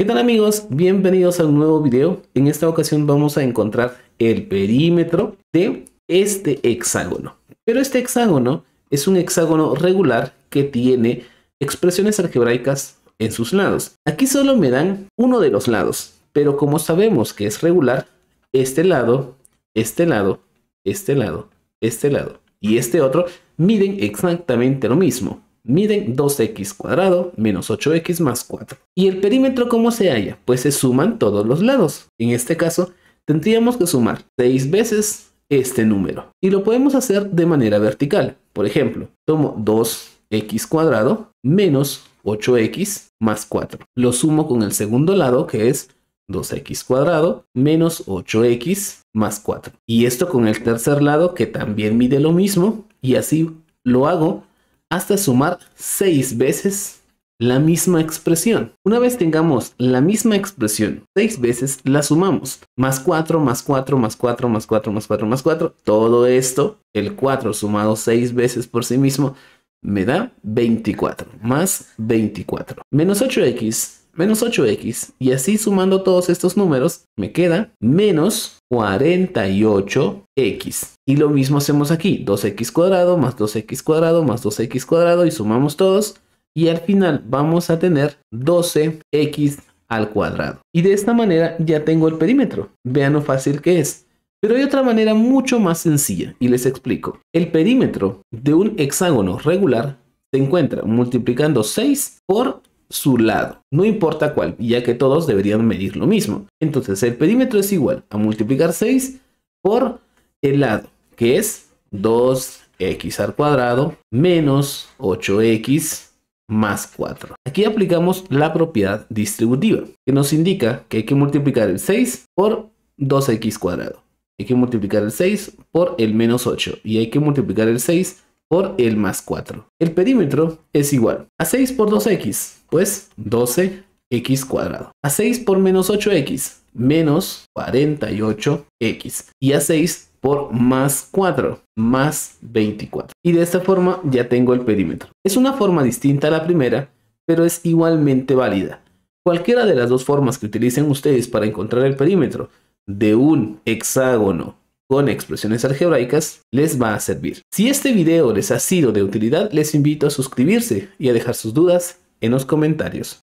¿Qué tal amigos? Bienvenidos a un nuevo video. En esta ocasión vamos a encontrar el perímetro de este hexágono. Pero este hexágono es un hexágono regular que tiene expresiones algebraicas en sus lados. Aquí solo me dan uno de los lados, pero como sabemos que es regular, este lado, este lado, este lado, este lado y este otro miden exactamente lo mismo miden 2x cuadrado menos 8x más 4. ¿Y el perímetro cómo se halla? Pues se suman todos los lados. En este caso, tendríamos que sumar 6 veces este número. Y lo podemos hacer de manera vertical. Por ejemplo, tomo 2x cuadrado menos 8x más 4. Lo sumo con el segundo lado que es 2x cuadrado menos 8x más 4. Y esto con el tercer lado que también mide lo mismo y así lo hago hasta sumar seis veces la misma expresión. Una vez tengamos la misma expresión seis veces, la sumamos. Más 4, más 4, más 4, más 4, más 4, más 4. Todo esto, el 4 sumado seis veces por sí mismo, me da 24. Más 24. Menos 8x menos 8x. Y así sumando todos estos números, me queda menos 48x. Y lo mismo hacemos aquí, 2x cuadrado más 2x cuadrado más 2x cuadrado y sumamos todos. Y al final vamos a tener 12x al cuadrado. Y de esta manera ya tengo el perímetro. Vean lo fácil que es. Pero hay otra manera mucho más sencilla y les explico. El perímetro de un hexágono regular se encuentra multiplicando 6 por su lado, no importa cuál, ya que todos deberían medir lo mismo. Entonces el perímetro es igual a multiplicar 6 por el lado, que es 2x al cuadrado menos 8x más 4. Aquí aplicamos la propiedad distributiva, que nos indica que hay que multiplicar el 6 por 2x cuadrado. Hay que multiplicar el 6 por el menos 8 y hay que multiplicar el 6 por el más 4. El perímetro es igual a 6 por 2x, pues 12x cuadrado. A 6 por menos 8x, menos 48x. Y a 6 por más 4, más 24. Y de esta forma ya tengo el perímetro. Es una forma distinta a la primera, pero es igualmente válida. Cualquiera de las dos formas que utilicen ustedes para encontrar el perímetro de un hexágono con expresiones algebraicas les va a servir. Si este video les ha sido de utilidad, les invito a suscribirse y a dejar sus dudas en los comentarios.